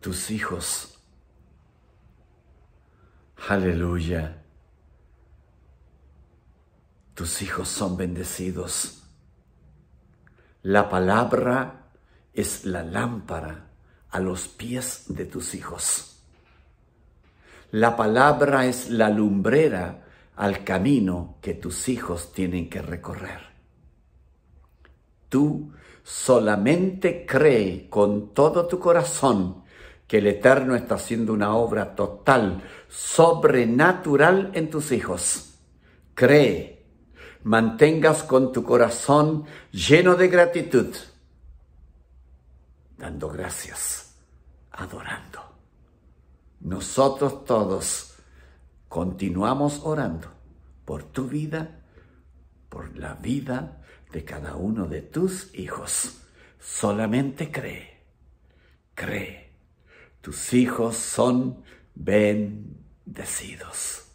tus hijos. Aleluya. Tus hijos son bendecidos. La palabra es la lámpara a los pies de tus hijos. La palabra es la lumbrera al camino que tus hijos tienen que recorrer. Tú solamente cree con todo tu corazón que el Eterno está haciendo una obra total, sobrenatural en tus hijos. Cree, mantengas con tu corazón lleno de gratitud, dando gracias, adorando. Nosotros todos continuamos orando por tu vida, por la vida de cada uno de tus hijos. Solamente cree, cree tus hijos son bendecidos.